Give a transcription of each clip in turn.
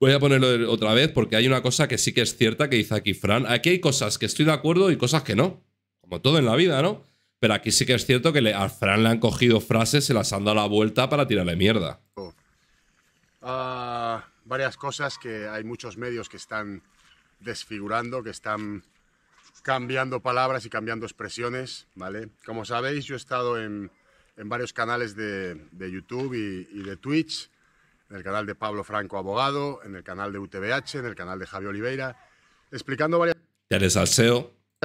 Voy a ponerlo otra vez porque hay una cosa que sí que es cierta que dice aquí Fran. Aquí hay cosas que estoy de acuerdo y cosas que no. Como todo en la vida, ¿no? Pero aquí sí que es cierto que a Fran le han cogido frases, se las han dado la vuelta para tirarle mierda. Oh. Ah, varias cosas que hay muchos medios que están desfigurando, que están cambiando palabras y cambiando expresiones, ¿vale? Como sabéis, yo he estado en, varios canales de, YouTube y de Twitch en el canal de Pablo Franco Abogado, en el canal de UTBH, en el canal de Javi Oliveira, explicando varias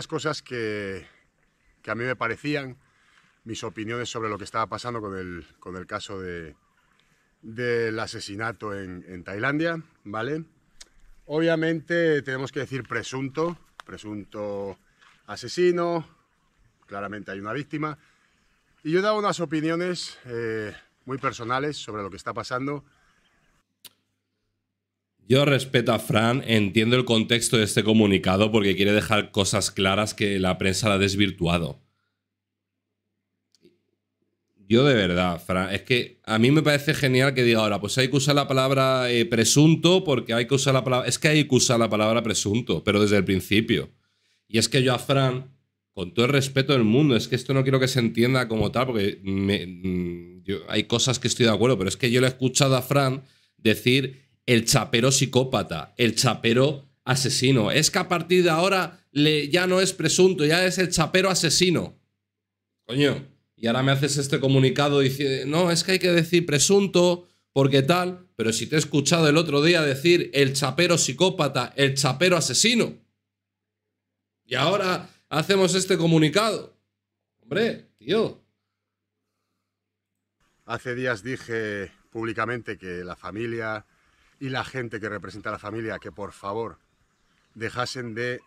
cosas que, que a mí me parecían, mis opiniones sobre lo que estaba pasando con el, con el caso de, del asesinato en, en, Tailandia, ¿vale? Obviamente tenemos que decir presunto, presunto asesino, claramente hay una víctima. Y yo he dado unas opiniones eh, muy personales sobre lo que está pasando yo respeto a Fran, entiendo el contexto de este comunicado porque quiere dejar cosas claras que la prensa la ha desvirtuado. Yo de verdad, Fran, es que a mí me parece genial que diga ahora, pues hay que usar la palabra eh, presunto porque hay que usar la palabra... Es que hay que usar la palabra presunto, pero desde el principio. Y es que yo a Fran, con todo el respeto del mundo, es que esto no quiero que se entienda como tal porque mm, hay cosas que estoy de acuerdo, pero es que yo le he escuchado a Fran decir el chapero psicópata, el chapero asesino. Es que a partir de ahora le, ya no es presunto, ya es el chapero asesino. Coño, y ahora me haces este comunicado diciendo, no, es que hay que decir presunto, porque tal, pero si te he escuchado el otro día decir el chapero psicópata, el chapero asesino. Y ahora hacemos este comunicado. Hombre, tío. Hace días dije públicamente que la familia y la gente que representa a la familia que por favor dejasen de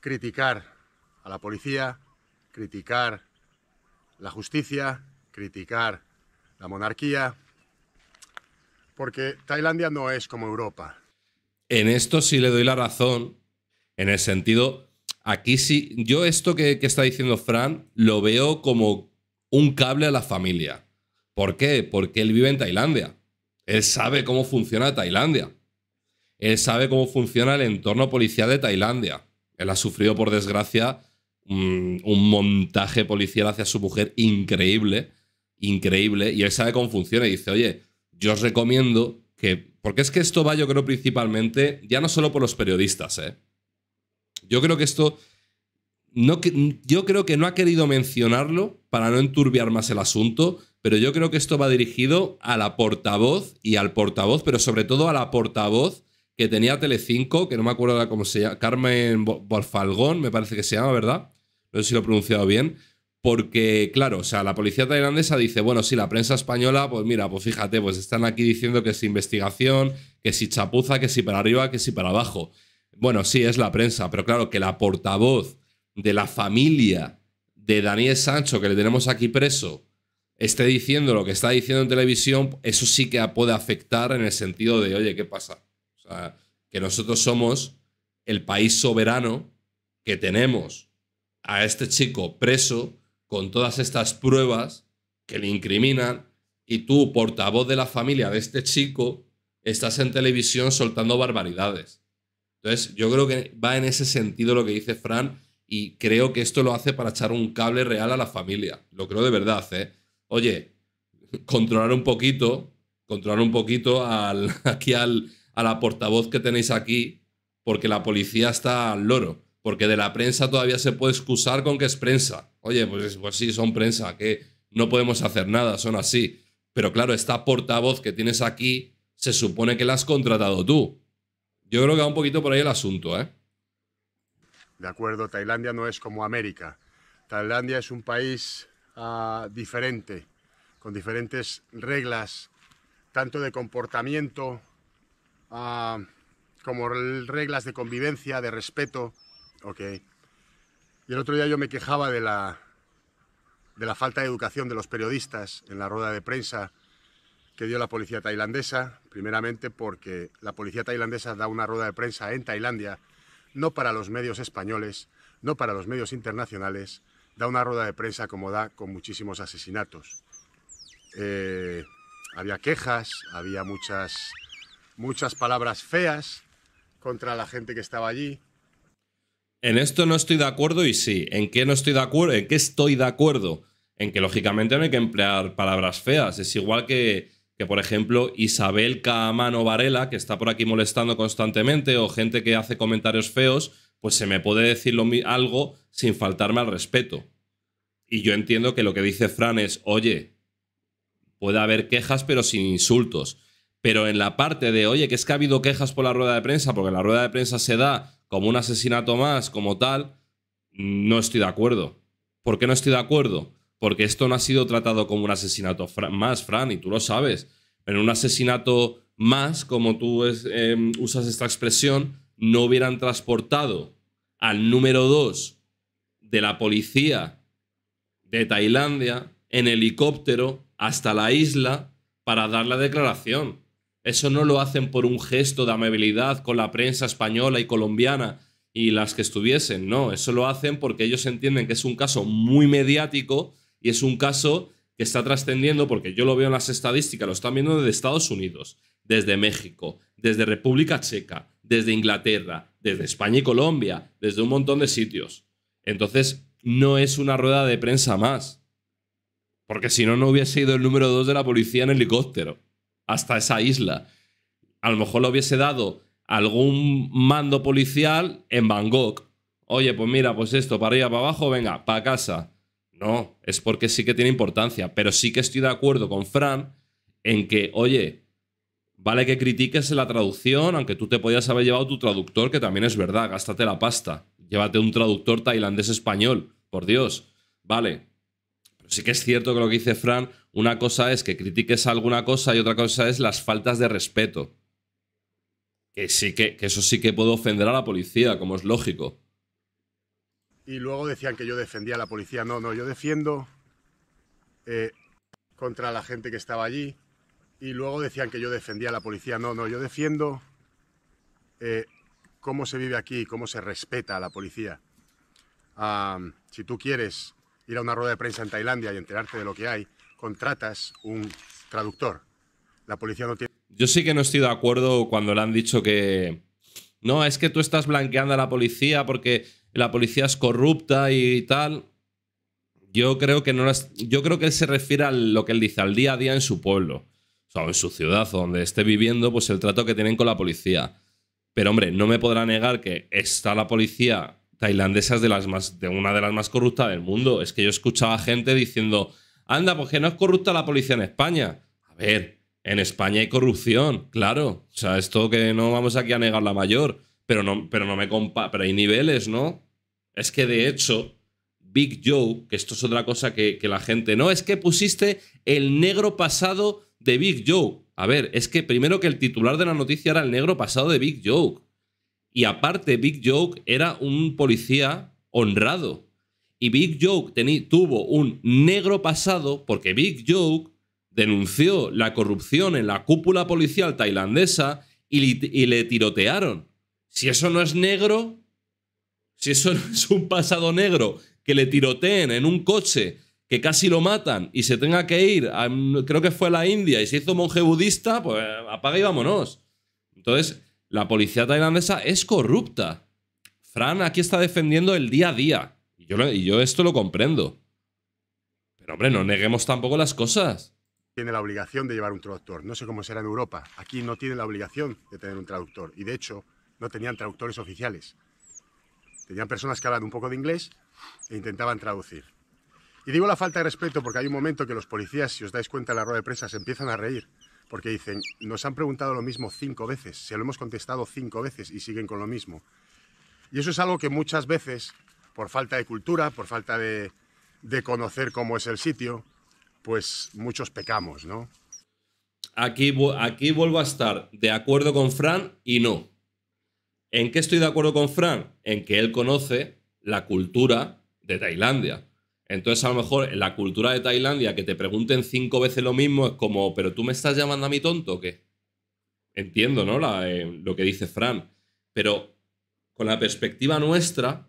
criticar a la policía, criticar la justicia, criticar la monarquía, porque Tailandia no es como Europa. En esto sí le doy la razón, en el sentido, aquí sí, yo esto que, que está diciendo Fran lo veo como un cable a la familia. ¿Por qué? Porque él vive en Tailandia él sabe cómo funciona Tailandia. Él sabe cómo funciona el entorno policial de Tailandia. Él ha sufrido, por desgracia, mm, un, montaje policial hacia su mujer increíble, increíble, y él sabe cómo funciona y dice, oye, yo os recomiendo que... Porque es que esto va, yo creo, principalmente, ya no solo por los periodistas, ¿eh? Yo creo que esto... No, yo creo que no ha querido mencionarlo para no enturbiar más el asunto, pero yo creo que esto va dirigido a la portavoz y al portavoz, pero sobre todo a la portavoz que tenía Telecinco, que no me acuerdo cómo se llama, Carmen Borfalgón, me parece que se llama, ¿verdad? No sé si lo he pronunciado bien. Porque, claro, o sea, la policía tailandesa dice, bueno, sí, la prensa española, pues mira, pues fíjate, pues están aquí diciendo que es investigación, que si chapuza, que si para arriba, que si para abajo. Bueno, sí, es la prensa, pero claro, que la portavoz de la familia de Daniel Sancho, que le tenemos aquí preso, esté diciendo lo que está diciendo en televisión, eso sí que puede afectar en el sentido de, oye, ¿qué pasa? O sea, que nosotros somos el país soberano que tenemos a este chico preso con todas estas pruebas que le incriminan y tú, portavoz de la familia de este chico, estás en televisión soltando barbaridades. Entonces, yo creo que va en ese sentido lo que dice Fran y creo que esto lo hace para echar un cable real a la familia. Lo creo de verdad, ¿eh? oye, controlar un poquito, controlar un poquito al, aquí a la portavoz que tenéis aquí, porque la policía está al loro, porque de la prensa todavía se puede excusar con que es prensa. Oye, pues, pues, sí, son prensa, que no podemos hacer nada, son así. Pero claro, esta portavoz que tienes aquí, se supone que la has contratado tú. Yo creo que va un poquito por ahí el asunto, ¿eh? De acuerdo, Tailandia no es como América. Tailandia es un país ah, diferente con diferentes reglas, tanto de comportamiento ah, como reglas de convivencia, de respeto. Okay. Y el otro día yo me quejaba de la, de la falta de educación de los periodistas en la rueda de prensa que dio la policía tailandesa, primeramente porque la policía tailandesa da una rueda de prensa en Tailandia, no para los medios españoles, no para los medios internacionales, da una rueda de prensa como da con muchísimos asesinatos. Eh, había quejas, había muchas, muchas palabras feas contra la gente que estaba allí. En esto no estoy de acuerdo y sí. ¿En qué no estoy de acuerdo? ¿En qué estoy de acuerdo? En que lógicamente no hay que emplear palabras feas. Es igual que, que por ejemplo, Isabel Caamano Varela, que está por aquí molestando constantemente, o gente que hace comentarios feos, pues se me puede decir algo sin faltarme al respeto. Y yo entiendo que lo que dice Fran es, oye, puede haber quejas, pero sin insultos. Pero en la parte de, oye, que es que ha habido quejas por la rueda de prensa, porque la rueda de prensa se da como un asesinato más, como tal, no estoy de acuerdo. ¿Por qué no estoy de acuerdo? Porque esto no ha sido tratado como un asesinato más, Fran, y tú lo sabes. En un asesinato más, como tú em, usas esta expresión, no hubieran transportado al número 2 de la policía de Tailandia en helicóptero hasta la isla para dar la declaración. Eso no lo hacen por un gesto de amabilidad con la prensa española y colombiana y las que estuviesen, no, eso lo hacen porque ellos entienden que es un caso muy mediático y es un caso que está trascendiendo, porque yo lo veo en las estadísticas, lo están viendo desde Estados Unidos, desde México, desde República Checa, desde Inglaterra, desde España y Colombia, desde un montón de sitios. Entonces, no es una rueda de prensa más. Porque si no, no hubiese ido el número dos de la policía en helicóptero hasta esa isla. A lo mejor lo hubiese dado algún mando policial en Bangkok. Oye, pues mira, pues esto, para arriba, para abajo, venga, para casa. No, es porque sí que tiene importancia. Pero sí que estoy de acuerdo con Fran en que, oye, vale que critiques la traducción, aunque tú te podías haber llevado tu traductor, que también es verdad, gástate la pasta. Llévate un traductor tailandés-español, por Dios. Vale, sí que es cierto que lo que dice Fran, una cosa es que critiques alguna cosa y otra cosa es las faltas de respeto. Que sí que, eso sí que puedo ofender a la policía, como es lógico. Y luego decían que yo defendía a la policía. No, no, yo defiendo eh, contra la gente que estaba allí. Y luego decían que yo defendía a la policía. No, no, yo defiendo eh, cómo se vive aquí, cómo se respeta a la policía. Ah, si tú quieres ir a una rueda de prensa en Tailandia y enterarte de lo que hay, contratas un traductor. La policía no tiene... Yo sí que no estoy de acuerdo cuando le han dicho que... No, es que tú estás blanqueando a la policía porque la policía es corrupta y tal. Yo creo que no las... yo creo que él se refiere a lo que él dice, al día a día en su pueblo. O sea, en su ciudad o donde esté viviendo, pues el trato que tienen con la policía. Pero hombre, no me podrá negar que está la policía tailandesa es de, las más, de una de las más corruptas del mundo. Es que yo escuchaba gente diciendo, anda, porque no es corrupta la policía en España. A ver, en España hay corrupción, claro. O sea, esto que no vamos aquí a negar la mayor, pero no, pero no me compa pero hay niveles, ¿no? Es que de hecho, Big Joe, que esto es otra cosa que, que la gente, no, es que pusiste el negro pasado de Big Joe. A ver, es que primero que el titular de la noticia era el negro pasado de Big Joe. Y aparte, Big Joke era un policía honrado. Y Big Joke tuvo un negro pasado porque Big Joke denunció la corrupción en la cúpula policial tailandesa y, le tirotearon. Si eso no es negro, si eso no es un pasado negro, que le tiroteen en un coche que casi lo matan y se tenga que ir, creo que fue a la India y se hizo monje budista, pues apaga y vámonos. Entonces, la policía tailandesa es corrupta. Fran aquí está defendiendo el día a día. Y yo, esto lo comprendo. Pero hombre, no neguemos tampoco las cosas. Tiene la obligación de llevar un traductor. No sé cómo será en Europa. Aquí no tiene la obligación de tener un traductor. Y de hecho, no tenían traductores oficiales. Tenían personas que hablan un poco de inglés e intentaban traducir. Y digo la falta de respeto porque hay un momento que los policías, si os dais cuenta en la rueda de prensa, se empiezan a reír porque dicen, nos han preguntado lo mismo cinco veces, se lo hemos contestado cinco veces y siguen con lo mismo. Y eso es algo que muchas veces, por falta de cultura, por falta de, conocer cómo es el sitio, pues muchos pecamos, ¿no? Aquí, aquí vuelvo a estar de acuerdo con Fran y no. ¿En qué estoy de acuerdo con Fran? En que él conoce la cultura de Tailandia. Entonces, a lo mejor en la cultura de Tailandia, que te pregunten cinco veces lo mismo, es como, ¿pero tú me estás llamando a mí tonto o qué? Entiendo, ¿no? Eh, lo que dice Fran. Pero con la perspectiva nuestra,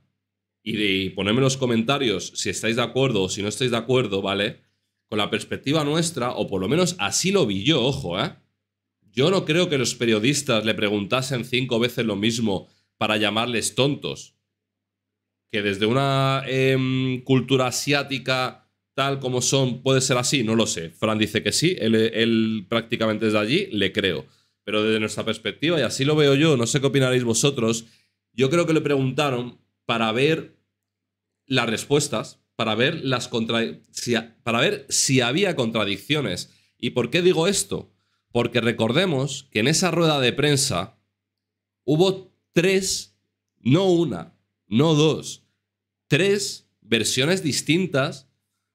y, de, en los comentarios si estáis de acuerdo o si no estáis de acuerdo, ¿vale? Con la perspectiva nuestra, o por lo menos así lo vi yo, ojo, ¿eh? Yo no creo que los periodistas le preguntasen cinco veces lo mismo para llamarles tontos que desde una em, cultura asiática tal como son puede ser así, no lo sé. Fran dice que sí, él, él prácticamente de allí le creo. Pero desde nuestra perspectiva, y así lo veo yo, no sé qué opinaréis vosotros, yo creo que le preguntaron para ver las respuestas, para ver, las contra... para ver si había contradicciones. ¿Y por qué digo esto? Porque recordemos que en esa rueda de prensa hubo tres, no una, no dos, tres versiones distintas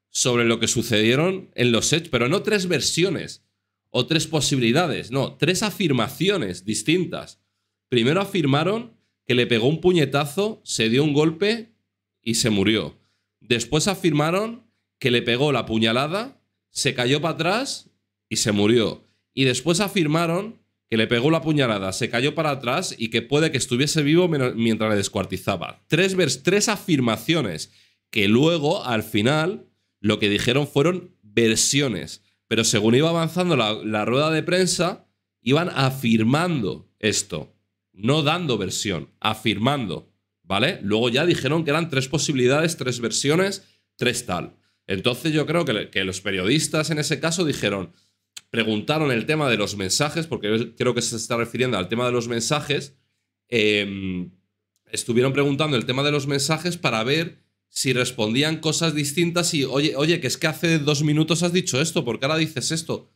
sobre lo que sucedieron en los hechos, pero no tres versiones o tres posibilidades, no, tres afirmaciones distintas. Primero afirmaron que le pegó un puñetazo, se dio un golpe y se murió. Después afirmaron que le pegó la puñalada, se cayó para atrás y se murió. Y después afirmaron que le pegó la puñalada, se cayó para atrás y que puede que estuviese vivo mientras le descuartizaba. Tres, tres afirmaciones que luego, al final, lo que dijeron fueron versiones. Pero según iba avanzando la, rueda de prensa, iban afirmando esto, no dando versión, afirmando, ¿vale? Luego ya dijeron que eran tres posibilidades, tres versiones, tres tal. Entonces yo creo que los periodistas en ese caso dijeron, preguntaron el tema de los mensajes, porque creo que se está refiriendo al tema de los mensajes, em, estuvieron preguntando el tema de los mensajes para ver si respondían cosas distintas y, oye, oye, que es que hace dos minutos has dicho esto, ¿por qué ahora dices esto?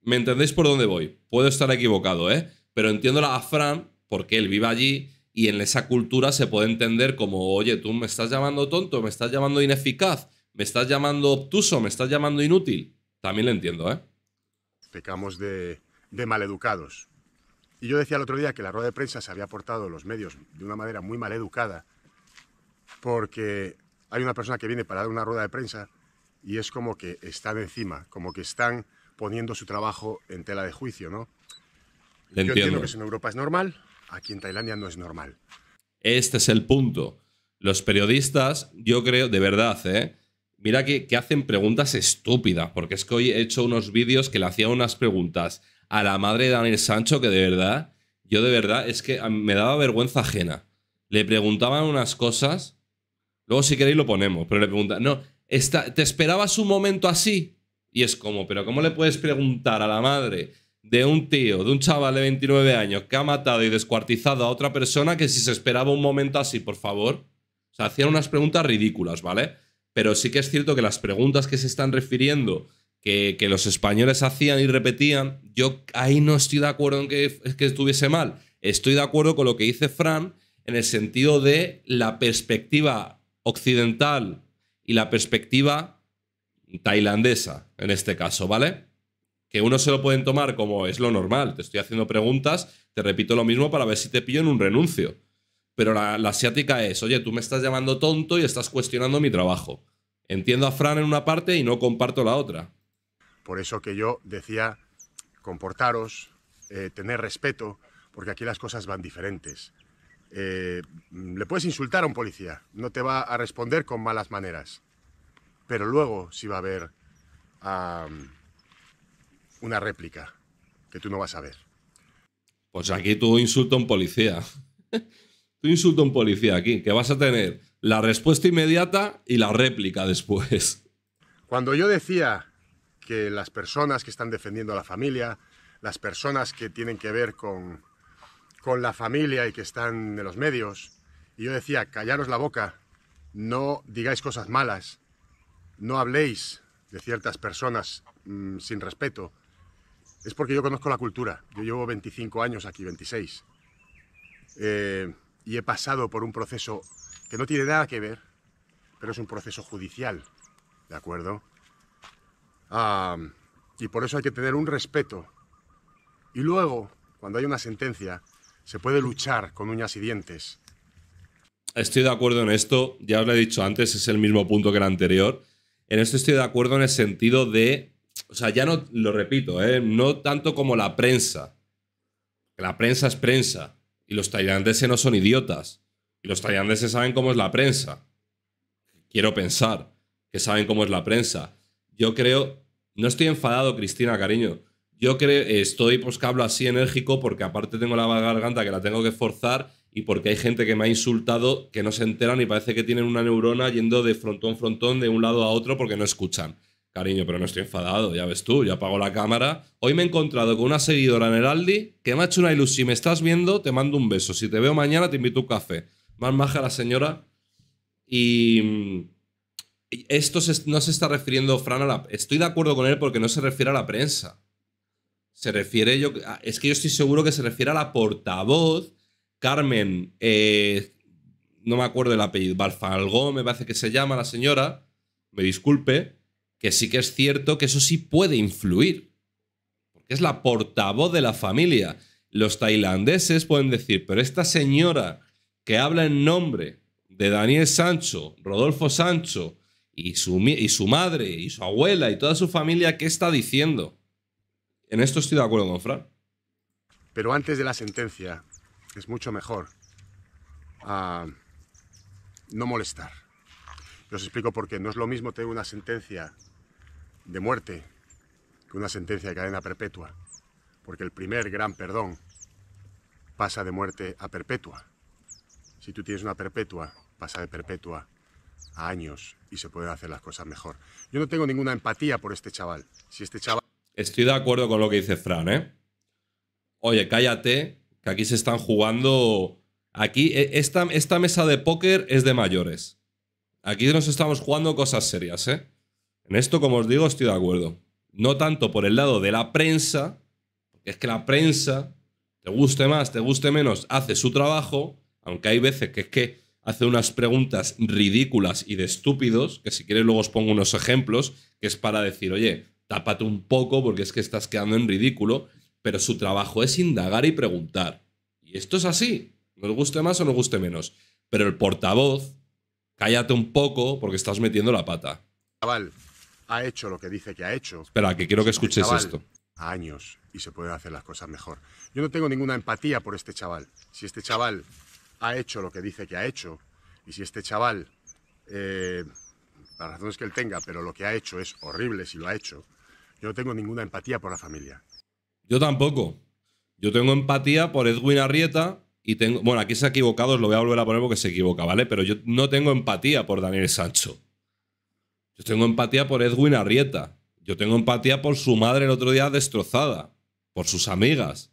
¿Me entendéis por dónde voy? Puedo estar equivocado, ¿eh? Pero entiendo a Fran, porque él vive allí y en esa cultura se puede entender como, oye, tú me estás llamando tonto, me estás llamando ineficaz, me estás llamando obtuso, me estás llamando inútil. También lo entiendo, ¿eh? pecamos de, maleducados. Y yo decía el otro día que la rueda de prensa se había portado los medios de una manera muy maleducada, porque hay una persona que viene para dar una rueda de prensa y es como que están encima, como que están poniendo su trabajo en tela de juicio, ¿no? yo entiendo. que eso en Europa es normal, aquí en Tailandia no es normal. Este es el punto. Los periodistas, yo creo, de verdad, ¿eh? Mira que, hacen preguntas estúpidas, porque es que hoy he hecho unos vídeos que le hacía unas preguntas a la madre de Daniel Sancho que de verdad, yo de verdad, es que me daba vergüenza ajena. Le preguntaban unas cosas, luego si queréis lo ponemos, pero le preguntaban, no, ¿te esperabas un momento así? Y es como, pero ¿cómo le puedes preguntar a la madre de un tío, de un chaval de 29 años que ha matado y descuartizado a otra persona que si se esperaba un momento así, por favor? O sea, hacían unas preguntas ridículas, ¿vale? pero sí que es cierto que las preguntas que se están refiriendo, que, los españoles hacían y repetían, yo ahí no estoy de acuerdo en que, que estuviese mal. Estoy de acuerdo con lo que dice Fran en el sentido de la perspectiva occidental y la perspectiva tailandesa, en este caso, ¿vale? Que uno se lo pueden tomar como es lo normal. Te estoy haciendo preguntas, te repito lo mismo para ver si te pillo en un renuncio. Pero la, asiática es, oye, tú me estás llamando tonto y estás cuestionando mi trabajo. Entiendo a Fran en una parte y no comparto la otra. Por eso que yo decía, comportaros, eh, tener respeto, porque aquí las cosas van diferentes. Eh, le puedes insultar a un policía, no te va a responder con malas maneras. Pero luego sí va a haber una réplica que tú no vas a ver. Pues aquí tú insulta a un policía. tú insulto a un policía aquí, que vas a tener la respuesta inmediata y la réplica después. Cuando yo decía que las personas que están defendiendo a la familia, las personas que tienen que ver con, con la familia y que están en los medios, y yo decía, callaros la boca, no digáis cosas malas, no habléis de ciertas personas mm, sin respeto, es porque yo conozco la cultura. Yo llevo 25 años aquí, 26. Eh, y he pasado por un proceso que no tiene nada que ver, pero es un proceso judicial, ¿de acuerdo? Ah, y por eso hay que tener un respeto. Y luego, cuando hay una sentencia, se puede luchar con uñas y dientes. Estoy de acuerdo en esto, ya os lo he dicho antes, es el mismo punto que el anterior. En esto estoy de acuerdo en el sentido de, o sea, ya no, lo repito, ¿eh? no tanto como la prensa, la prensa es prensa, y los tailandeses no son idiotas. Y los tailandeses saben cómo es la prensa. Quiero pensar que saben cómo es la prensa. Yo creo, no estoy enfadado, Cristina, cariño. Yo creo, estoy, pues que hablo así enérgico porque aparte tengo la garganta que la tengo que forzar y porque hay gente que me ha insultado que no se enteran y parece que tienen una neurona yendo de frontón a frontón de un lado a otro porque no escuchan. Cariño, pero no estoy enfadado, ya ves tú, ya apago la cámara. Hoy me he encontrado con una seguidora en el Aldi que me ha hecho una ilusión. Si me estás viendo, te mando un beso. Si te veo mañana, te invito a un café. Más maja la señora. Y. Esto no se está refiriendo, Fran, a la. Estoy de acuerdo con él porque no se refiere a la prensa. Se refiere yo. Es que yo estoy seguro que se refiere a la portavoz, Carmen. Eh, no me acuerdo el apellido. Balfalgó, me parece que se llama la señora. Me disculpe que sí que es cierto que eso sí puede influir, porque es la portavoz de la familia. Los tailandeses pueden decir, pero esta señora que habla en nombre de Daniel Sancho, Rodolfo Sancho, y su, y su madre, y su abuela, y toda su familia, ¿qué está diciendo? En esto estoy de acuerdo con Fran. Pero antes de la sentencia, es mucho mejor ah, no molestar. Yo os explico por qué. No es lo mismo tener una sentencia de muerte que una sentencia de cadena perpetua, porque el primer gran perdón pasa de muerte a perpetua. Si tú tienes una perpetua, pasa de perpetua a años y se pueden hacer las cosas mejor. Yo no tengo ninguna empatía por este chaval. Si este chaval... Estoy de acuerdo con lo que dice Fran, ¿eh? Oye, cállate, que aquí se están jugando... Aquí, e, esta, esta mesa de póker es de mayores. Aquí nos estamos jugando cosas serias, ¿eh? En esto, como os digo, estoy de acuerdo. No tanto por el lado de la prensa, porque es que la prensa, te guste más, te guste menos, hace su trabajo, aunque hay veces que es que hace unas preguntas ridículas y de estúpidos, que si quieres luego os pongo unos ejemplos, que es para decir, oye, tápate un poco porque es que estás quedando en ridículo, pero su trabajo es indagar y preguntar. Y esto es así, nos guste más o nos guste menos. Pero el portavoz, cállate un poco porque estás metiendo la pata. Chaval, ha hecho lo que dice que ha hecho. Espera, que quiero que este escuches esto. A años y se pueden hacer las cosas mejor. Yo no tengo ninguna empatía por este chaval. Si este chaval ha hecho lo que dice que ha hecho y si este chaval, eh, las razones que él tenga, pero lo que ha hecho es horrible si lo ha hecho, yo no tengo ninguna empatía por la familia. Yo tampoco. Yo tengo empatía por Edwin Arrieta y tengo. Bueno, aquí se ha equivocado, os lo voy a volver a poner porque se equivoca, ¿vale? Pero yo no tengo empatía por Daniel Sancho. Yo tengo empatía por Edwin Arrieta. Yo tengo empatía por su madre el otro día destrozada, por sus amigas,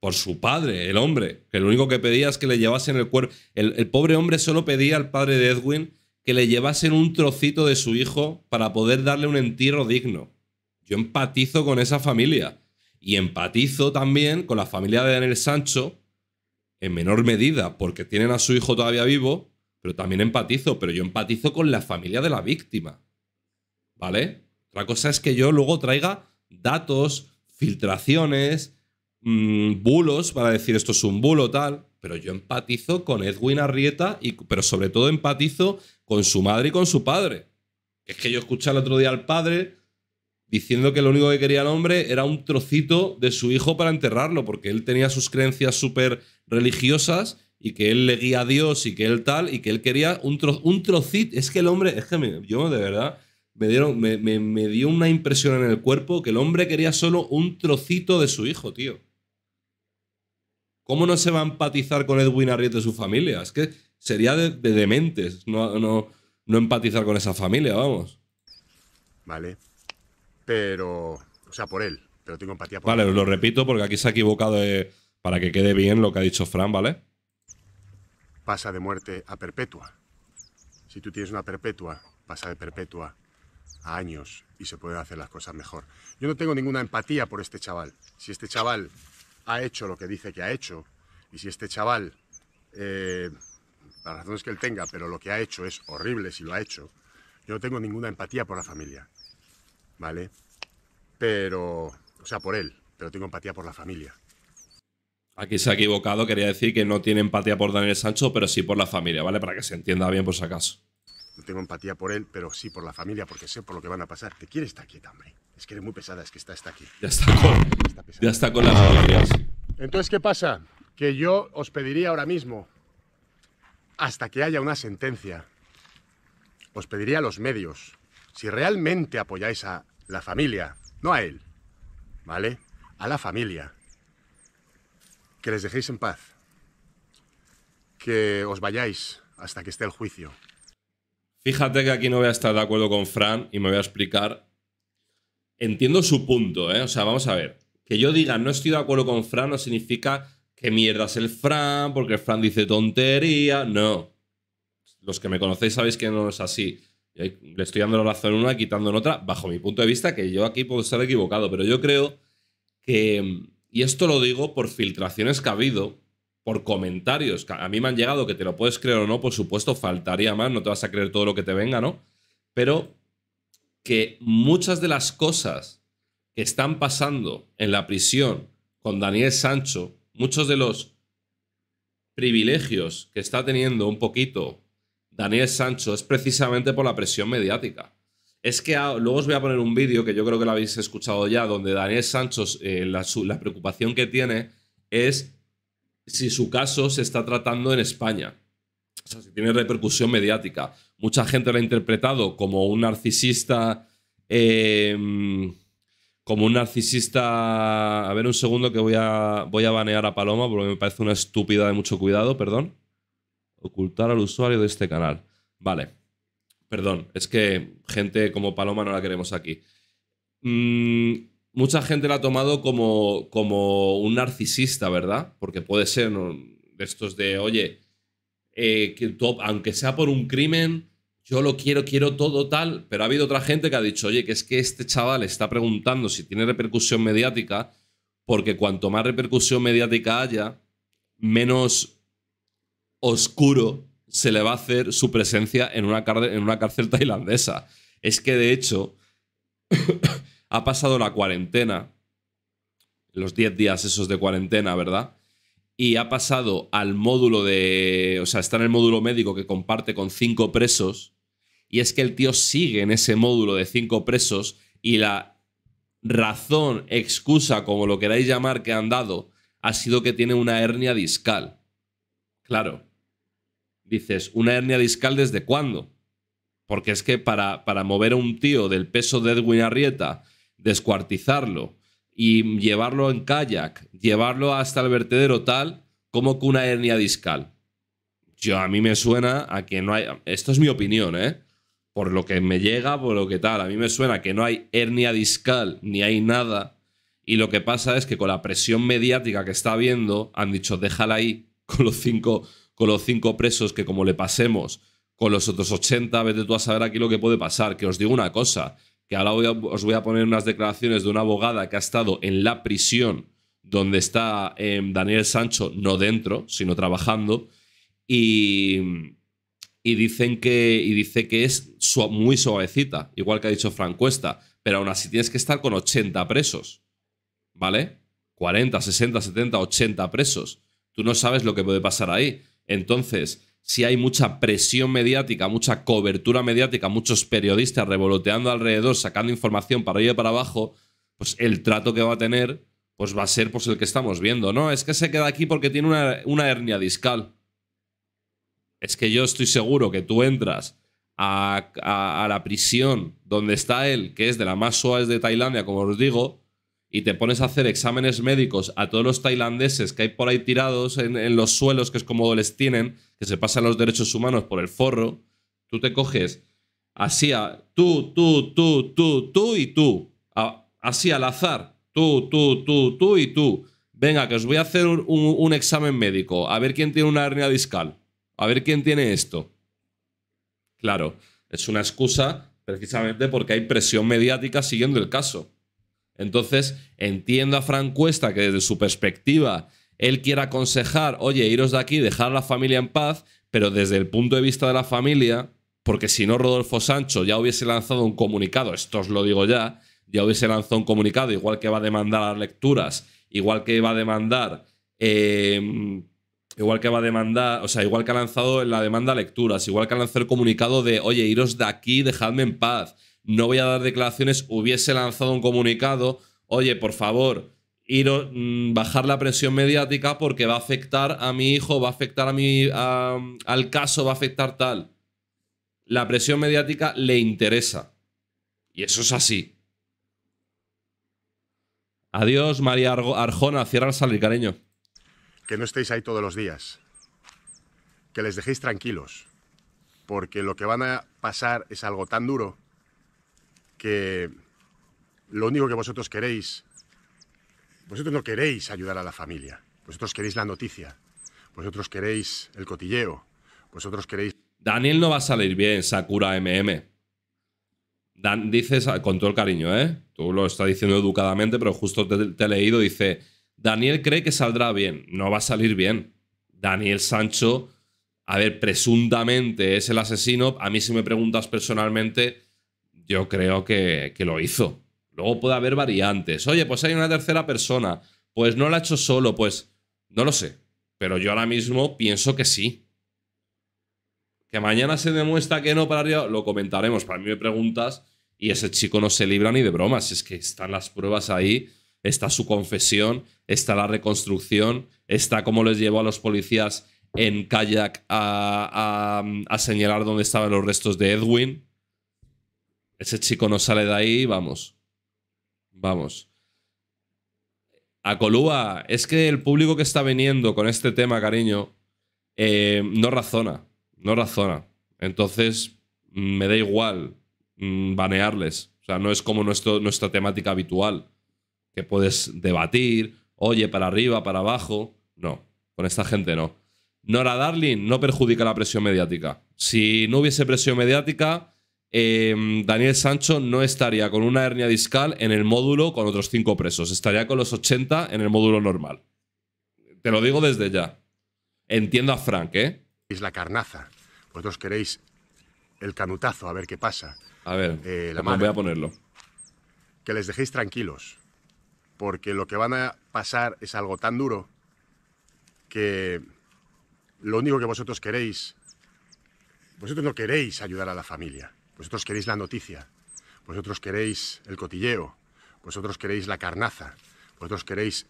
por su padre, el hombre, que lo único que pedía es que le llevasen el cuerpo. El, pobre hombre solo pedía al padre de Edwin que le llevasen un trocito de su hijo para poder darle un entierro digno. Yo empatizo con esa familia. Y empatizo también con la familia de Daniel Sancho, en menor medida, porque tienen a su hijo todavía vivo, pero también empatizo, pero yo empatizo con la familia de la víctima. ¿vale? Otra cosa es que yo luego traiga datos, filtraciones, mm, bulos para decir esto es un bulo tal, pero yo empatizo con Edwin Arrieta, y, pero sobre todo empatizo con su madre y con su padre. Es que yo escuché el otro día al padre diciendo que lo único que quería el hombre era un trocito de su hijo para enterrarlo, porque él tenía sus creencias súper religiosas y que él le guía a Dios y que él tal, y que él quería un, trocito. Es que el hombre, es que yo de verdad, me, dieron, me, dio una impresión en el cuerpo que el hombre quería solo un trocito de su hijo, tío. ¿Cómo no se va a empatizar con Edwin Arriet de su familia? Es que sería de, dementes no, no, empatizar con esa familia, vamos. Vale. Pero. O sea, por él. Pero tengo empatía por Vale, lo repito porque aquí se ha equivocado eh, para que quede bien lo que ha dicho Fran, ¿vale? Pasa de muerte a perpetua. Si tú tienes una perpetua, pasa de perpetua años y se pueden hacer las cosas mejor. Yo no tengo ninguna empatía por este chaval. Si este chaval ha hecho lo que dice que ha hecho y si este chaval, eh, la razón razones que él tenga, pero lo que ha hecho es horrible si lo ha hecho, yo no tengo ninguna empatía por la familia, ¿vale? Pero, o sea, por él, pero tengo empatía por la familia. Aquí ah, se ha equivocado, quería decir que no tiene empatía por Daniel Sancho, pero sí por la familia, ¿vale? Para que se entienda bien por si acaso. No tengo empatía por él, pero sí por la familia, porque sé por lo que van a pasar. Te quiere estar quieta, hombre. Es que eres muy pesada, es que está, aquí. Ya está con, ya está con las familias. Entonces, ¿qué pasa? Que yo os pediría ahora mismo, hasta que haya una sentencia, os pediría a los medios, si realmente apoyáis a la familia, no a él, ¿vale? A la familia, que les dejéis en paz, que os vayáis hasta que esté el juicio. Fíjate que aquí no voy a estar de acuerdo con Fran y me voy a explicar. Entiendo su punto, ¿eh? O sea, vamos a ver. Que yo diga no estoy de acuerdo con Fran no significa que mierda el Fran, porque el Fran dice tontería. No. Los que me conocéis sabéis que no es así. le estoy dando la razón en una, quitando en otra, bajo mi punto de vista, que yo aquí puedo estar equivocado, pero yo creo que, y esto lo digo por filtraciones que ha habido, por comentarios. A mí me han llegado que te lo puedes creer o no, por supuesto, faltaría más, no te vas a creer todo lo que te venga, ¿no? Pero que muchas de las cosas que están pasando en la prisión con Daniel Sancho, muchos de los privilegios que está teniendo un poquito Daniel Sancho es precisamente por la presión mediática. Es que ah, luego os voy a poner un vídeo que yo creo que lo habéis escuchado ya, donde Daniel Sancho eh, la preocupación que tiene es si su caso se está tratando en España. O sea, si tiene repercusión mediática. Mucha gente lo ha interpretado como un narcisista. Em, como un narcisista. A ver, un segundo que voy a, voy a banear a Paloma porque me parece una estúpida de mucho cuidado, perdón. Ocultar al usuario de este canal. Vale. Perdón, es que gente como Paloma no la queremos aquí. Mm, mucha gente la ha tomado como, como un narcisista, ¿verdad? Porque puede ser de estos de, oye, eh, que aunque sea por un crimen, yo lo quiero, quiero todo tal, pero ha habido otra gente que ha dicho, oye, que es que este chaval está preguntando si tiene repercusión mediática, porque cuanto más repercusión mediática haya, menos oscuro se le va a hacer su presencia en una, en una cárcel tailandesa. Es que de hecho, ha pasado la cuarentena, los 10 días esos de cuarentena, ¿verdad? Y ha pasado al módulo de, o sea, está en el módulo médico que comparte con cinco presos, y es que el tío sigue en ese módulo de cinco presos y la razón, excusa, como lo queráis llamar, que han dado, ha sido que tiene una hernia discal. Claro. Dices, ¿una hernia discal desde cuándo? Porque es que para, para mover a un tío del peso de Edwin Arrieta descuartizarlo y llevarlo en kayak, llevarlo hasta el vertedero tal como con una hernia discal. Yo a mí me suena a que no hay, esto es mi opinión, ¿eh? Por lo que me llega, por lo que tal, a mí me suena que no hay hernia discal ni hay nada y lo que pasa es que con la presión mediática que está habiendo han dicho, "Déjala ahí con los cinco con los cinco presos que como le pasemos con los otros 80, vete tú a saber aquí lo que puede pasar, que os digo una cosa, que ahora os voy a poner unas declaraciones de una abogada que ha estado en la prisión donde está em, Daniel Sancho, no dentro, sino trabajando, y, y dicen que, y dice que es muy suavecita, igual que ha dicho Cuesta, pero aún así tienes que estar con 80 presos, ¿vale? 40, 60, 70, 80 presos. Tú no sabes lo que puede pasar ahí. Entonces, si hay mucha presión mediática, mucha cobertura mediática, muchos periodistas revoloteando alrededor, sacando información para y para abajo, pues el trato que va a tener pues va a ser pues el que estamos viendo. No, es que se queda aquí porque tiene una, hernia discal. Es que yo estoy seguro que tú entras a, a la prisión donde está él, que es de la más suave de Tailandia, como os digo, y te pones a hacer exámenes médicos a todos los tailandeses que hay por ahí tirados en, los suelos, que es como les tienen, que se pasan los derechos humanos por el forro, tú te coges así a tú, tú, tú, tú, tú y tú, así al azar, tú, tú, tú, tú y tú. Venga, que os voy a hacer un examen médico, a ver quién tiene una hernia discal, a ver quién tiene esto. Claro, es una excusa precisamente porque hay presión mediática siguiendo el caso. Entonces, entiendo a Fran Cuesta que desde su perspectiva él quiere aconsejar, oye, iros de aquí, dejar a la familia en paz, pero desde el punto de vista de la familia, porque si no Rodolfo Sancho ya hubiese lanzado un comunicado, esto os lo digo ya, ya hubiese lanzado un comunicado, igual que va a demandar las lecturas, igual que va a demandar... Em, igual que va a demandar, o sea, igual que ha lanzado la demanda lecturas, igual que ha lanzado el comunicado de, oye, iros de aquí, dejadme en paz, no voy a dar declaraciones, hubiese lanzado un comunicado, oye, por favor, ir, mm, bajar la presión mediática porque va a afectar a mi hijo, va a afectar a mi, al caso, va a afectar tal. La presión mediática le interesa. Y eso es así. Adiós, María Arjona. Cierra el salir, cariño. Que no estéis ahí todos los días. Que les dejéis tranquilos. Porque lo que van a pasar es algo tan duro que lo único que vosotros queréis, vosotros no queréis ayudar a la familia, vosotros queréis la noticia, vosotros queréis el cotilleo, vosotros queréis... Daniel no va a salir bien, Sakura MM. Dan, dices, con todo el cariño, ¿eh? Tú lo estás diciendo educadamente, pero justo te, te he leído, dice, Daniel cree que saldrá bien. No va a salir bien. Daniel Sancho, a ver, presuntamente es el asesino. A mí si me preguntas personalmente, yo creo que, lo hizo. Luego puede haber variantes. Oye, pues hay una tercera persona. Pues no la ha hecho solo, pues no lo sé. Pero yo ahora mismo pienso que sí. Que mañana se demuestra que no para arriba, lo comentaremos. Para mí me preguntas y ese chico no se libra ni de bromas. Es que están las pruebas ahí, está su confesión, está la reconstrucción, está cómo les llevó a los policías en kayak a, a señalar dónde estaban los restos de Edwin. Ese chico no sale de ahí, vamos. Vamos. A Colúa, es que el público que está viniendo con este tema, cariño, eh, no razona. No razona. Entonces, mm, me da igual mm, banearles. O sea, no es como nuestra temática habitual, que puedes debatir, oye, para arriba, para abajo. No, con esta gente no. Nora Darling no perjudica la presión mediática. Si no hubiese presión mediática, Em, Daniel Sancho no estaría con una hernia discal en el módulo con otros cinco presos, estaría con los 80 en el módulo normal. Te lo digo desde ya. Entiendo a Frank, ¿eh? Es la carnaza. Vosotros queréis el canutazo, a ver qué pasa. A ver, eh, la voy a ponerlo. Que les dejéis tranquilos, porque lo que van a pasar es algo tan duro que lo único que vosotros queréis, vosotros no queréis ayudar a la familia. Vosotros queréis la noticia, vosotros queréis el cotilleo, vosotros queréis la carnaza, vosotros queréis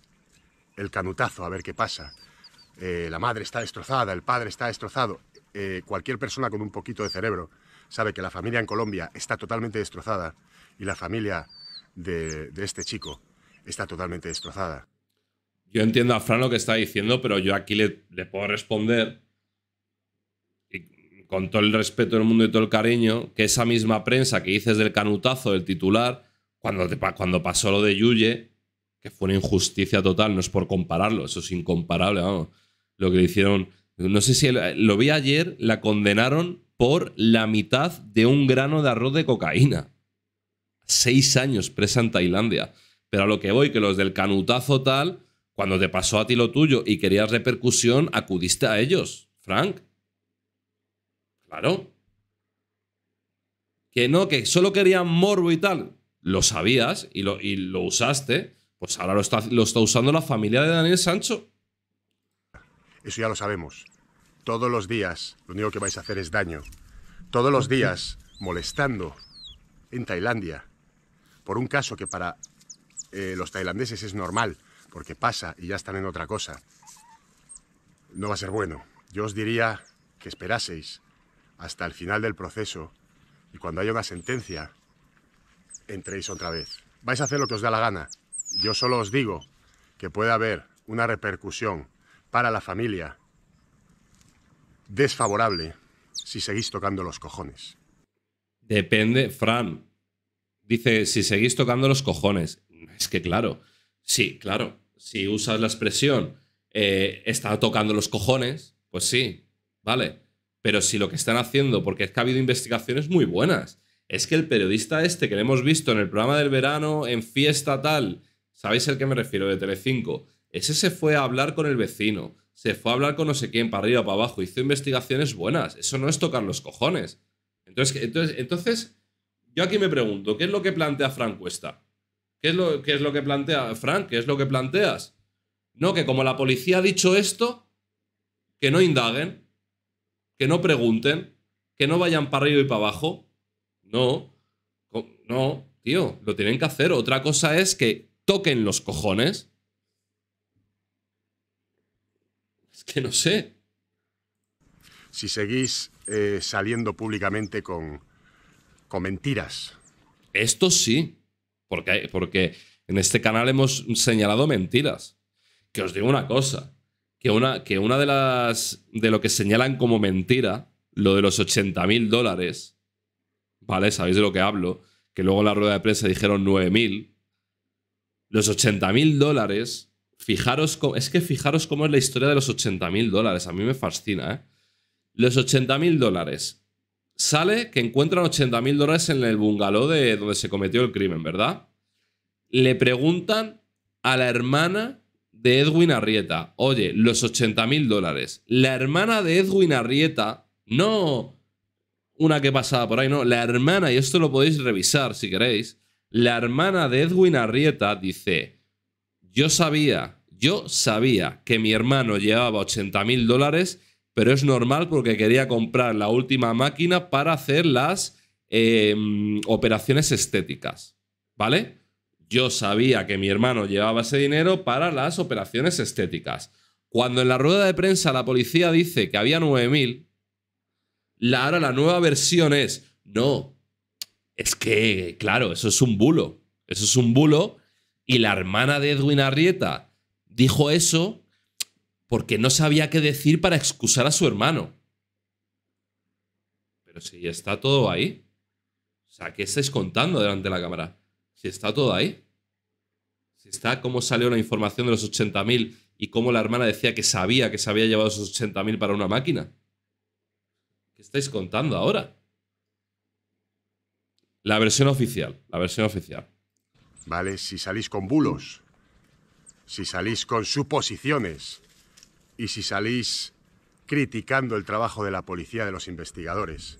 el canutazo, a ver qué pasa. Eh, la madre está destrozada, el padre está destrozado. Eh, cualquier persona con un poquito de cerebro sabe que la familia en Colombia está totalmente destrozada y la familia de, este chico está totalmente destrozada. Yo entiendo a Fran lo que está diciendo, pero yo aquí le puedo responder con todo el respeto del mundo y todo el cariño, que esa misma prensa que dices del canutazo, del titular, cuando, cuando pasó lo de Yuye, que fue una injusticia total, no es por compararlo, eso es incomparable, vamos. Lo que hicieron, no sé si lo vi ayer, la condenaron por la mitad de un grano de arroz de cocaína. Seis años presa en Tailandia. Pero a lo que voy, que los del canutazo tal, cuando te pasó a ti lo tuyo y querías repercusión, acudiste a ellos, Frank. Claro. Que no, que solo querían morbo y tal. Lo sabías y lo, usaste. Pues ahora lo está, usando la familia de Daniel Sancho. Eso ya lo sabemos. Todos los días lo único que vais a hacer es daño. Todos los días molestando en Tailandia por un caso que para eh, los tailandeses es normal, porque pasa y ya están en otra cosa. No va a ser bueno. Yo os diría que esperaseis hasta el final del proceso y cuando haya una sentencia, entréis otra vez. Vais a hacer lo que os da la gana. Yo solo os digo que puede haber una repercusión para la familia desfavorable si seguís tocando los cojones. Depende, Fran. Dice, si seguís tocando los cojones. Es que claro, sí, claro. Si usas la expresión, eh, está tocando los cojones, pues sí, vale. Pero si lo que están haciendo, porque es que ha habido investigaciones muy buenas, es que el periodista este que le hemos visto en el programa del verano, en fiesta tal, ¿sabéis el que me refiero? De Telecinco. Ese se fue a hablar con el vecino, se fue a hablar con no sé quién, para arriba, para abajo, hizo investigaciones buenas. Eso no es tocar los cojones. Entonces, entonces, entonces yo aquí me pregunto, ¿qué es lo que plantea Frank Cuesta? ¿Qué es, lo, ¿Qué es lo que plantea Frank? ¿Qué es lo que planteas? No, que como la policía ha dicho esto, que no indaguen que no pregunten, que no vayan para arriba y para abajo. No, no, tío, lo tienen que hacer. Otra cosa es que toquen los cojones. Es que no sé. Si seguís eh, saliendo públicamente con, con mentiras. Esto sí, porque, porque en este canal hemos señalado mentiras. Que os digo una cosa, que una, que una de las. de lo que señalan como mentira, lo de los 80 mil dólares, ¿vale? Sabéis de lo que hablo, que luego en la rueda de prensa dijeron 9.000. mil. Los 80 mil dólares, fijaros, es que fijaros cómo es la historia de los 80 mil dólares, a mí me fascina, ¿eh? Los 80 mil dólares. Sale que encuentran 80 mil dólares en el bungalow de donde se cometió el crimen, ¿verdad? Le preguntan a la hermana de Edwin Arrieta. Oye, los 80 mil dólares. La hermana de Edwin Arrieta, no una que pasaba por ahí, no, la hermana, y esto lo podéis revisar si queréis, la hermana de Edwin Arrieta dice, yo sabía, yo sabía que mi hermano llevaba 80 mil dólares, pero es normal porque quería comprar la última máquina para hacer las em, operaciones estéticas, ¿vale? Yo sabía que mi hermano llevaba ese dinero para las operaciones estéticas. Cuando en la rueda de prensa la policía dice que había 9.000, la, ahora la nueva versión es, no, es que, claro, eso es un bulo. Eso es un bulo. Y la hermana de Edwin Arrieta dijo eso porque no sabía qué decir para excusar a su hermano. Pero si está todo ahí. O sea, ¿qué estáis contando delante de la cámara? Si está todo ahí está cómo salió la información de los 80.000 y cómo la hermana decía que sabía que se había llevado esos 80.000 para una máquina. ¿Qué estáis contando ahora? La versión oficial, la versión oficial. Vale, si salís con bulos, si salís con suposiciones y si salís criticando el trabajo de la policía, de los investigadores,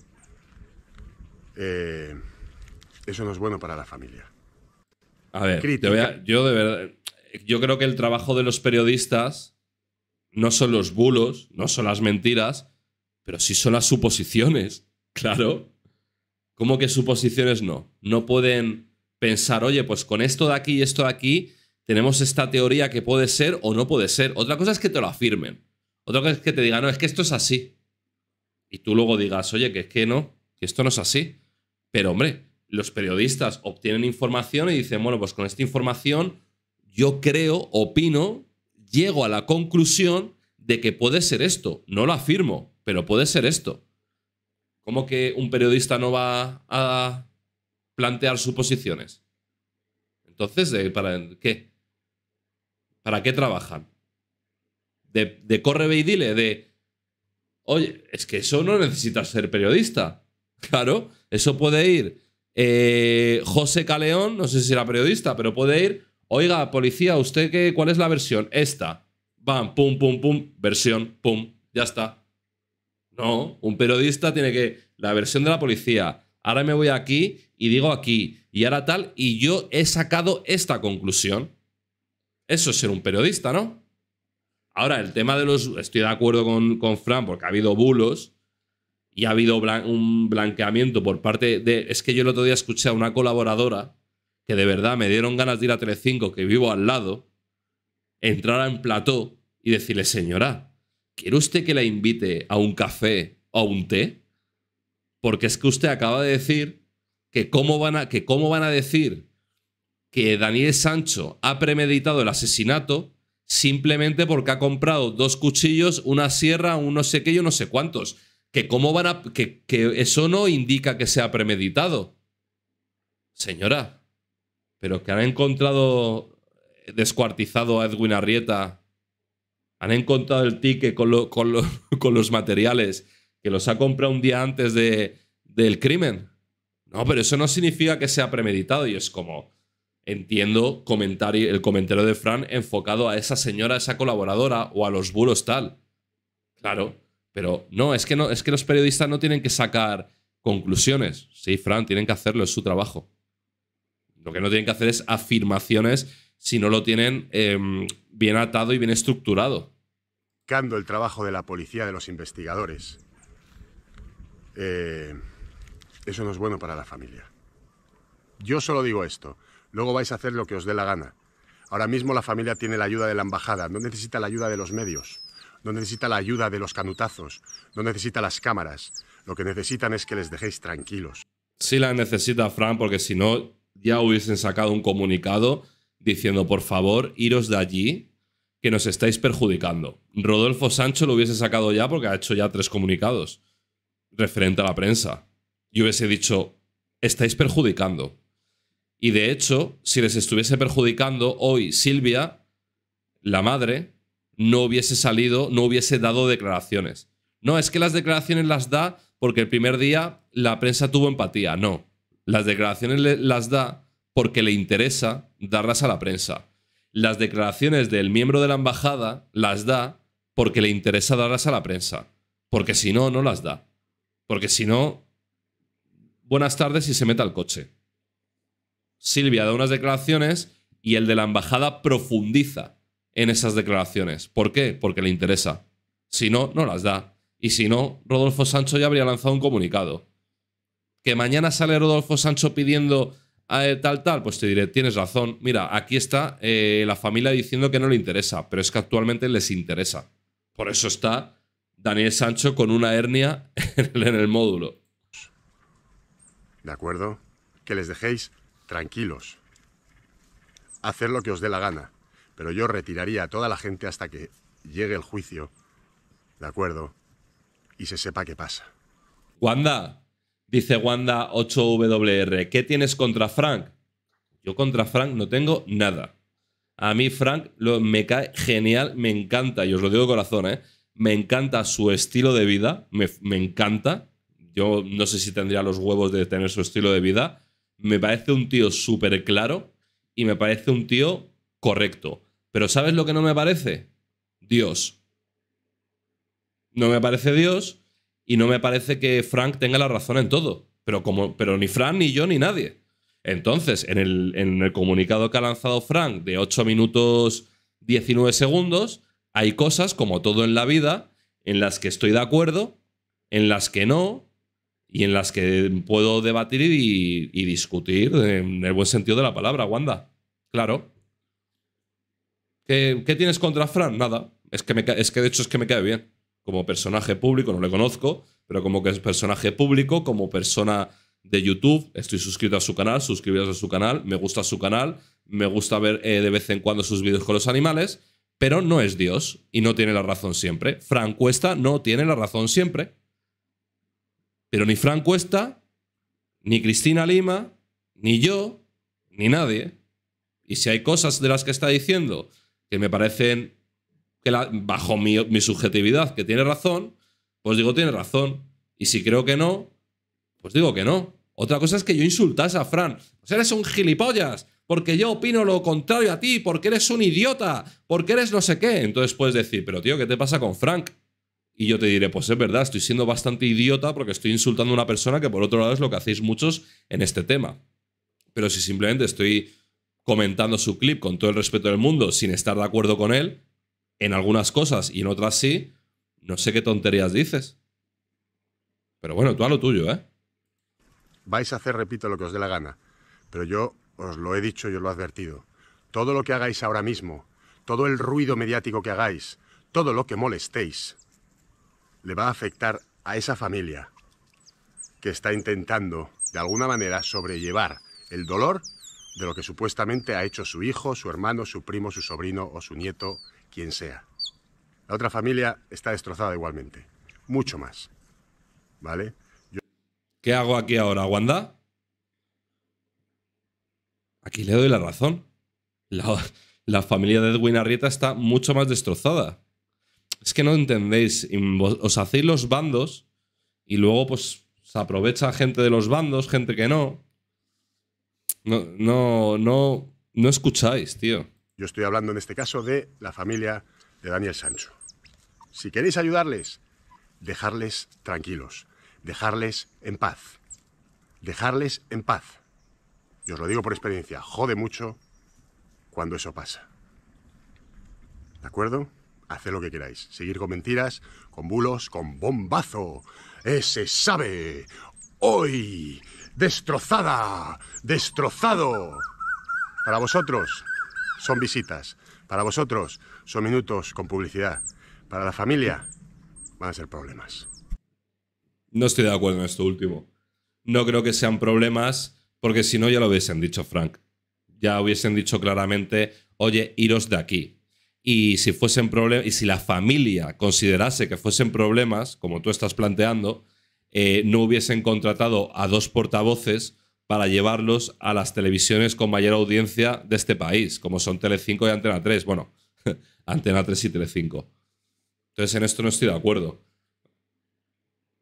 eh, eso no es bueno para la familia. A ver, yo de verdad, yo creo que el trabajo de los periodistas no son los bulos, no son las mentiras, pero sí son las suposiciones, claro. ¿Cómo que suposiciones no? No pueden pensar, oye, pues con esto de aquí y esto de aquí, tenemos esta teoría que puede ser o no puede ser. Otra cosa es que te lo afirmen. Otra cosa es que te digan, no, es que esto es así. Y tú luego digas, oye, que es que no, que esto no es así. Pero hombre, los periodistas obtienen información y dicen, bueno, pues con esta información yo creo, opino, llego a la conclusión de que puede ser esto. No lo afirmo, pero puede ser esto. ¿Cómo que un periodista no va a plantear suposiciones? Entonces, ¿para qué? ¿Para qué trabajan? De, de y dile, de. Oye, es que eso no necesita ser periodista. Claro, eso puede ir eh, José Caleón, no sé si era periodista, pero puede ir. Oiga, policía, ¿usted qué, cuál es la versión? Esta. Bam, pum, pum, pum, versión, pum, ya está. No, un periodista tiene que. La versión de la policía. Ahora me voy aquí y digo aquí. Y ahora tal. Y yo he sacado esta conclusión. Eso es ser un periodista, ¿no? Ahora, el tema de los. Estoy de acuerdo con, con Fran porque ha habido bulos y ha habido un blanqueamiento por parte de... Es que yo el otro día escuché a una colaboradora que de verdad me dieron ganas de ir a 3.5, que vivo al lado, entrar en plató y decirle, señora, ¿quiere usted que la invite a un café o a un té? Porque es que usted acaba de decir que cómo van a, que cómo van a decir que Daniel Sancho ha premeditado el asesinato simplemente porque ha comprado dos cuchillos, una sierra, un no sé qué, yo no sé cuántos que cómo van Que, eso no indica que sea premeditado. Señora, pero que han encontrado eh, descuartizado a Edwin Arrieta. Han encontrado el ticket con, con, los materiales que los ha comprado un día antes de, del crimen. No, pero eso no significa que sea premeditado. Y es como, entiendo el comentario de Fran enfocado a esa señora, a esa colaboradora o a los buros tal. Claro, pero no, es que no, es que los periodistas no tienen que sacar conclusiones. Sí, Fran, tienen que hacerlo, es su trabajo. Lo que no tienen que hacer es afirmaciones si no lo tienen em, bien atado y bien estructurado. el trabajo de la policía, de los investigadores. Eh, eso no es bueno para la familia. Yo solo digo esto. Luego vais a hacer lo que os dé la gana. Ahora mismo la familia tiene la ayuda de la embajada, no necesita la ayuda de los medios no necesita la ayuda de los canutazos, no necesita las cámaras. Lo que necesitan es que les dejéis tranquilos. Sí la necesita Fran, porque si no, ya hubiesen sacado un comunicado diciendo, por favor, iros de allí, que nos estáis perjudicando. Rodolfo Sancho lo hubiese sacado ya porque ha hecho ya tres comunicados referente a la prensa. Y hubiese dicho, estáis perjudicando. Y de hecho, si les estuviese perjudicando, hoy Silvia, la madre, no hubiese salido, no hubiese dado declaraciones. No, es que las declaraciones las da porque el primer día la prensa tuvo empatía. No, las declaraciones las da porque le interesa darlas a la prensa. Las declaraciones del miembro de la embajada las da porque le interesa darlas a la prensa. Porque si no, no las da. Porque si no, buenas tardes y se mete al coche. Silvia da unas declaraciones y el de la embajada profundiza en esas declaraciones. ¿Por qué? Porque le interesa. Si no, no las da. Y si no, Rodolfo Sancho ya habría lanzado un comunicado. Que mañana sale Rodolfo Sancho pidiendo a eh, tal, tal, pues te diré, tienes razón. Mira, aquí está eh, la familia diciendo que no le interesa, pero es que actualmente les interesa. Por eso está Daniel Sancho con una hernia en el módulo. De acuerdo, que les dejéis tranquilos. Hacer lo que os dé la gana. Pero yo retiraría a toda la gente hasta que llegue el juicio, ¿de acuerdo? Y se sepa qué pasa. Wanda, dice Wanda 8WR, ¿qué tienes contra Frank? Yo contra Frank no tengo nada. A mí Frank lo, me cae genial, me encanta, y os lo digo de corazón, ¿eh? me encanta su estilo de vida, me, encanta. Yo no sé si tendría los huevos de tener su estilo de vida. Me parece un tío súper claro y me parece un tío correcto. Pero ¿sabes lo que no me parece? Dios. No me parece Dios y no me parece que Frank tenga la razón en todo. Pero, como, pero ni Frank, ni yo, ni nadie. Entonces, en el, comunicado que ha lanzado Frank de 8 minutos 19 segundos, hay cosas, como todo en la vida, en las que estoy de acuerdo, en las que no, y en las que puedo debatir y discutir en el buen sentido de la palabra, Wanda. Claro. ¿Qué, tienes contra Fran? Nada. Es que, es que de hecho es que me cae bien. Como personaje público, no le conozco, pero como que es personaje público, como persona de YouTube, estoy suscrito a su canal, suscribiros a su canal, me gusta su canal, me gusta ver eh, de vez en cuando sus vídeos con los animales, pero no es Dios y no tiene la razón siempre. Fran Cuesta no tiene la razón siempre. Pero ni Fran Cuesta, ni Cristina Lima, ni yo, ni nadie. Y si hay cosas de las que está diciendo que me parecen que bajo mi, subjetividad que tiene razón, pues digo tiene razón. Y si creo que no, pues digo que no. Otra cosa es que yo insultase a Fran. sea, pues eres un gilipollas, porque yo opino lo contrario a ti, porque eres un idiota, porque eres no sé qué. Entonces puedes decir, pero tío, ¿qué te pasa con Frank? Y yo te diré, pues es verdad, estoy siendo bastante idiota porque estoy insultando a una persona que por otro lado es lo que hacéis muchos en este tema. Pero si simplemente estoy comentando su clip con todo el respeto del mundo sin estar de acuerdo con él, en algunas cosas y en otras sí, no sé qué tonterías dices. Pero bueno, tú a lo tuyo, ¿eh? Vais a hacer, repito, lo que os dé la gana. Pero yo os lo he dicho y os lo he advertido. Todo lo que hagáis ahora mismo, todo el ruido mediático que hagáis, todo lo que molestéis, le va a afectar a esa familia que está intentando, de alguna manera, sobrellevar el dolor de lo que supuestamente ha hecho su hijo, su hermano, su primo, su sobrino o su nieto, quien sea. La otra familia está destrozada igualmente, mucho más. ¿Vale? ¿Qué hago aquí ahora, Wanda? Aquí le doy la razón. La, la familia de Edwin Arrieta está mucho más destrozada. Es que no entendéis. Os hacéis los bandos y luego pues se aprovecha gente de los bandos, gente que no. No, no, no, no escucháis, tío. Yo estoy hablando en este caso de la familia de Daniel Sancho. Si queréis ayudarles, dejarles tranquilos, dejarles en paz, dejarles en paz. Y os lo digo por experiencia, jode mucho cuando eso pasa. ¿De acuerdo? Haced lo que queráis. Seguir con mentiras, con bulos, con bombazo. Ese sabe. Hoy destrozada, destrozado. Para vosotros son visitas, para vosotros son minutos con publicidad, para la familia van a ser problemas. No estoy de acuerdo en esto último. No creo que sean problemas, porque si no ya lo hubiesen dicho, Frank. Ya hubiesen dicho claramente, oye, iros de aquí. Y si fuesen problemas, y si la familia considerase que fuesen problemas, como tú estás planteando, eh, no hubiesen contratado a dos portavoces para llevarlos a las televisiones con mayor audiencia de este país, como son Telecinco y Antena 3. Bueno, Antena 3 y Telecinco. Entonces en esto no estoy de acuerdo.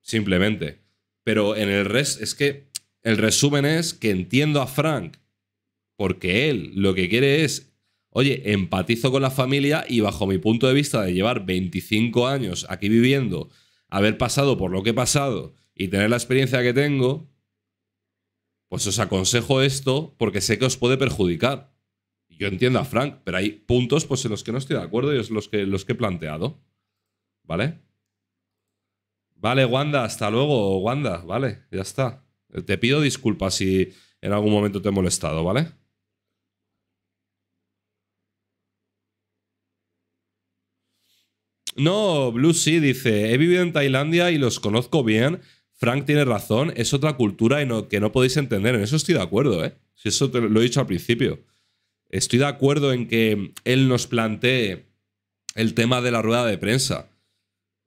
Simplemente. Pero en el res es que el resumen es que entiendo a Frank, porque él lo que quiere es, oye, empatizo con la familia y bajo mi punto de vista de llevar 25 años aquí viviendo, haber pasado por lo que he pasado y tener la experiencia que tengo, pues os aconsejo esto porque sé que os puede perjudicar. Yo entiendo a Frank, pero hay puntos pues, en los que no estoy de acuerdo y es los que, los que he planteado. ¿Vale? Vale, Wanda, hasta luego, Wanda, vale, ya está. Te pido disculpas si en algún momento te he molestado, ¿vale? No, Blue sí dice, he vivido en Tailandia y los conozco bien Frank tiene razón, es otra cultura y que no podéis entender. En eso estoy de acuerdo, ¿eh? Si eso lo he dicho al principio. Estoy de acuerdo en que él nos plantee el tema de la rueda de prensa.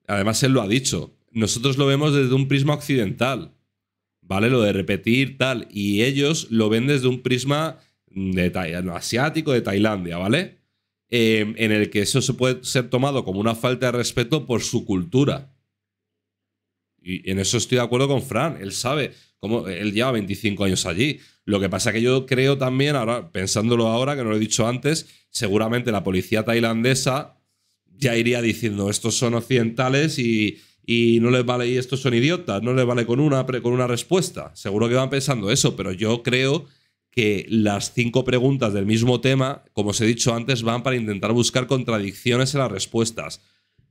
Además, él lo ha dicho. Nosotros lo vemos desde un prisma occidental, ¿vale? Lo de repetir tal. Y ellos lo ven desde un prisma de asiático, de Tailandia, ¿vale? Eh, en el que eso se puede ser tomado como una falta de respeto por su cultura. Y en eso estoy de acuerdo con Fran. Él sabe cómo. Él lleva 25 años allí. Lo que pasa es que yo creo también, ahora, pensándolo ahora, que no lo he dicho antes, seguramente la policía tailandesa ya iría diciendo: estos son occidentales y, no les vale, y estos son idiotas, no les vale con una, con una respuesta. Seguro que van pensando eso, pero yo creo que las cinco preguntas del mismo tema, como os he dicho antes, van para intentar buscar contradicciones en las respuestas.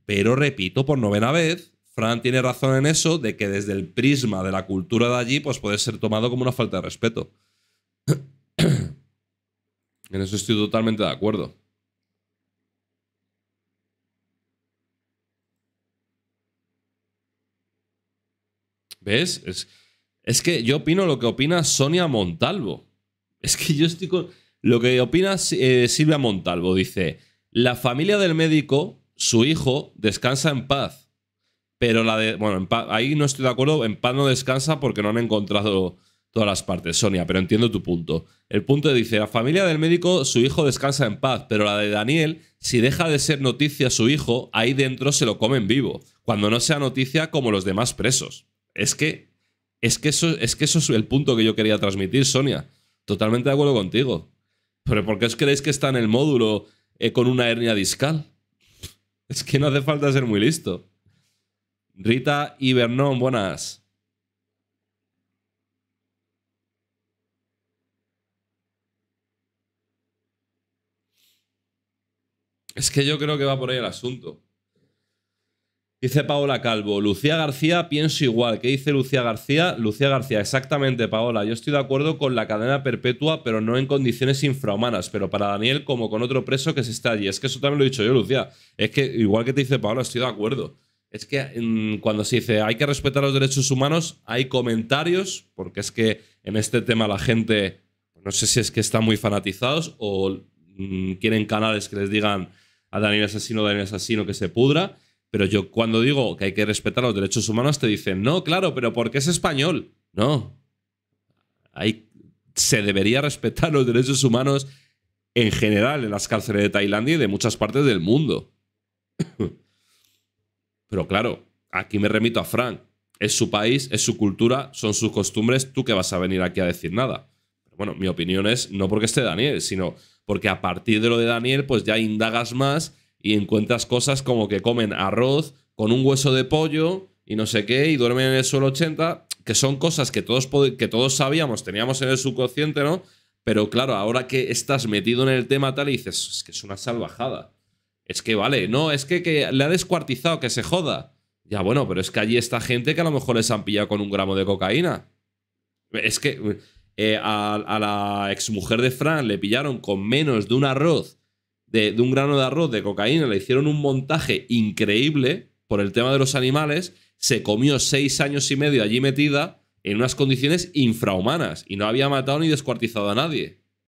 Pero repito por novena vez Fran tiene razón en eso, de que desde el prisma de la cultura de allí, pues puede ser tomado como una falta de respeto. en eso estoy totalmente de acuerdo. ¿Ves? Es, que yo opino lo que opina Sonia Montalvo. Es que yo estoy con. Lo que opina eh, Silvia Montalvo dice: La familia del médico, su hijo, descansa en paz. Pero la de. Bueno, ahí no estoy de acuerdo. En paz no descansa porque no han encontrado todas las partes, Sonia, pero entiendo tu punto. El punto dice: la familia del médico, su hijo descansa en paz, pero la de Daniel, si deja de ser noticia su hijo, ahí dentro se lo comen vivo. Cuando no sea noticia como los demás presos. Es que. Es que eso es, que eso es el punto que yo quería transmitir, Sonia. Totalmente de acuerdo contigo. Pero ¿por qué os creéis que está en el módulo eh, con una hernia discal? Es que no hace falta ser muy listo. Rita y Bernón, buenas. Es que yo creo que va por ahí el asunto. Dice Paola Calvo, Lucía García, pienso igual. ¿Qué dice Lucía García? Lucía García, exactamente, Paola. Yo estoy de acuerdo con la cadena perpetua, pero no en condiciones infrahumanas. Pero para Daniel, como con otro preso que se está allí. Es que eso también lo he dicho yo, Lucía. Es que, igual que te dice Paola, estoy de acuerdo es que mm, cuando se dice hay que respetar los derechos humanos, hay comentarios, porque es que en este tema la gente, pues no sé si es que están muy fanatizados o mm, quieren canales que les digan a Daniel Asesino, Daniel Asesino, que se pudra. Pero yo cuando digo que hay que respetar los derechos humanos, te dicen, no, claro, pero porque es español. No. Hay, se debería respetar los derechos humanos en general en las cárceles de Tailandia y de muchas partes del mundo. Pero claro, aquí me remito a Frank. Es su país, es su cultura, son sus costumbres, tú que vas a venir aquí a decir nada. Pero bueno, mi opinión es no porque esté Daniel, sino porque a partir de lo de Daniel, pues ya indagas más y encuentras cosas como que comen arroz con un hueso de pollo y no sé qué, y duermen en el suelo 80, que son cosas que todos, que todos sabíamos, teníamos en el subconsciente, ¿no? Pero claro, ahora que estás metido en el tema tal y dices, es que es una salvajada es que vale, no, es que, le ha descuartizado, que se joda. Ya bueno, pero es que allí está gente que a lo mejor les han pillado con un gramo de cocaína. Es que eh, a, la exmujer de Fran le pillaron con menos de un arroz, de un grano de arroz de cocaína, le hicieron un montaje increíble por el tema de los animales, se comió seis años y medio allí metida en unas condiciones infrahumanas y no había matado ni descuartizado a nadie.